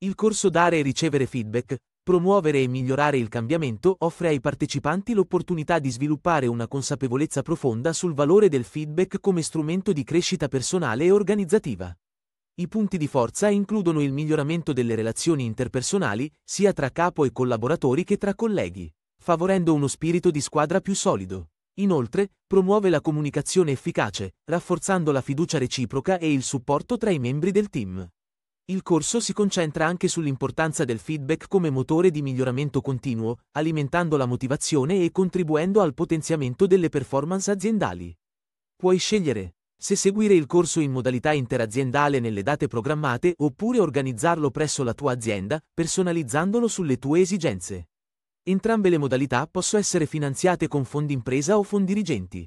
Il corso Dare e ricevere feedback, promuovere e migliorare il cambiamento offre ai partecipanti l'opportunità di sviluppare una consapevolezza profonda sul valore del feedback come strumento di crescita personale e organizzativa. I punti di forza includono il miglioramento delle relazioni interpersonali, sia tra capo e collaboratori che tra colleghi, favorendo uno spirito di squadra più solido. Inoltre, promuove la comunicazione efficace, rafforzando la fiducia reciproca e il supporto tra i membri del team. Il corso si concentra anche sull'importanza del feedback come motore di miglioramento continuo, alimentando la motivazione e contribuendo al potenziamento delle performance aziendali. Puoi scegliere se seguire il corso in modalità interaziendale nelle date programmate oppure organizzarlo presso la tua azienda, personalizzandolo sulle tue esigenze. Entrambe le modalità possono essere finanziate con fondi impresa o fondi dirigenti.